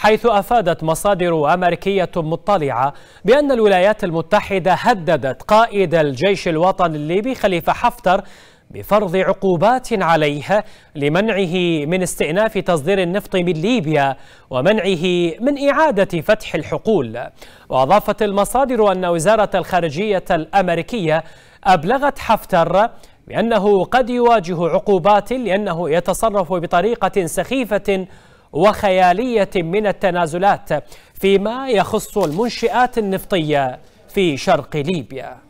حيث أفادت مصادر أمريكية مطلعة بأن الولايات المتحدة هددت قائد الجيش الوطني الليبي خليفة حفتر بفرض عقوبات عليه لمنعه من استئناف تصدير النفط من ليبيا ومنعه من إعادة فتح الحقول وأضافت المصادر أن وزارة الخارجية الأمريكية أبلغت حفتر بأنه قد يواجه عقوبات لأنه يتصرف بطريقة سخيفة وخيالية من التنازلات فيما يخص المنشآت النفطية في شرق ليبيا